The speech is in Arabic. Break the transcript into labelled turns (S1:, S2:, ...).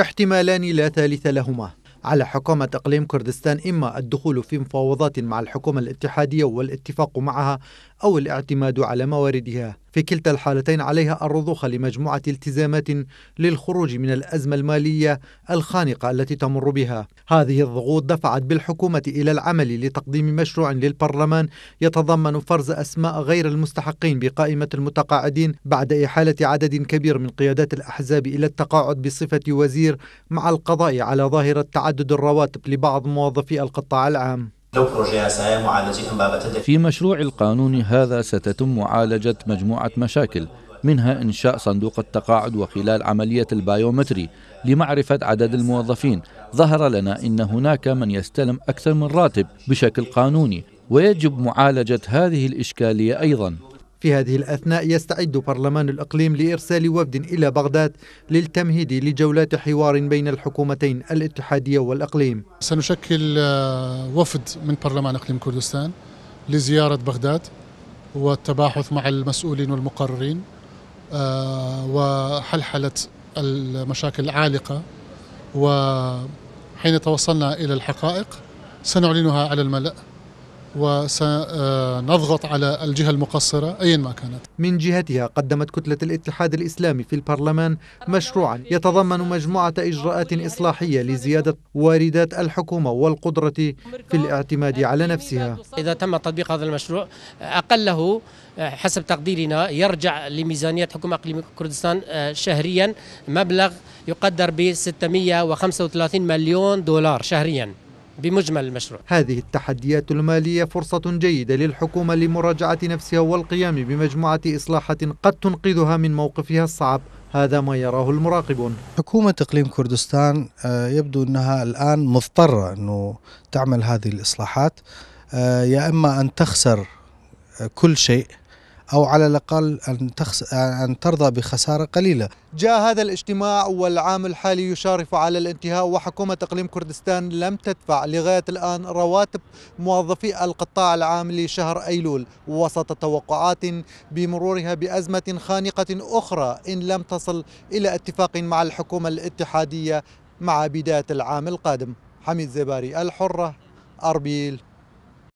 S1: احتمالان لا ثالث لهما على حكومة إقليم كردستان إما الدخول في مفاوضات مع الحكومة الاتحادية والاتفاق معها أو الاعتماد على مواردها في كلتا الحالتين عليها الرضوخ لمجموعة التزامات للخروج من الأزمة المالية الخانقة التي تمر بها هذه الضغوط دفعت بالحكومة إلى العمل لتقديم مشروع للبرلمان يتضمن فرز أسماء غير المستحقين بقائمة المتقاعدين بعد إحالة عدد كبير من قيادات الأحزاب إلى التقاعد بصفة وزير مع القضاء على ظاهرة تعدد الرواتب لبعض موظفي القطاع
S2: العام في مشروع القانون هذا ستتم معالجة مجموعة مشاكل منها إنشاء صندوق التقاعد وخلال عملية البايومتري لمعرفة عدد الموظفين ظهر لنا إن هناك من يستلم أكثر من راتب بشكل قانوني ويجب معالجة هذه الإشكالية أيضاً
S1: في هذه الأثناء يستعد برلمان الإقليم لإرسال وفد إلى بغداد للتمهيد لجولات حوار بين الحكومتين الاتحادية والإقليم
S3: سنشكل آه، وفد من برلمان إقليم كردستان لزيارة بغداد والتباحث مع المسؤولين والمقررين آه، وحلحلة المشاكل العالقة وحين توصلنا إلى الحقائق سنعلنها على الملأ وسنضغط على الجهة المقصرة
S1: أيا ما كانت من جهتها قدمت كتلة الاتحاد الإسلامي في البرلمان مشروعا يتضمن مجموعة إجراءات إصلاحية لزيادة واردات الحكومة والقدرة في الاعتماد على نفسها
S4: إذا تم تطبيق هذا المشروع أقله آه، حسب تقديرنا يرجع لميزانية حكومة إقليم كردستان آه، شهريا مبلغ يقدر ب 635 مليون دولار شهريا بمجمل المشروع
S1: هذه التحديات المالية فرصة جيدة للحكومة لمراجعة نفسها والقيام بمجموعة إصلاحات قد تنقذها من موقفها الصعب هذا ما يراه المراقبون
S5: حكومة إقليم كردستان آه، يبدو أنها الآن مضطرة أنه تعمل هذه الإصلاحات آه، يا إما أن تخسر آه، كل شيء أو على الأقل أن, تخس أن ترضى بخسارة قليلة
S1: جاء هذا الاجتماع والعام الحالي يشارف على الانتهاء وحكومة إقليم كردستان لم تدفع لغاية الآن رواتب موظفي القطاع العام لشهر أيلول وسط توقعات بمرورها بأزمة خانقة أخرى إن لم تصل إلى اتفاق مع الحكومة الاتحادية مع بداية العام القادم حميد زباري الحرة أربيل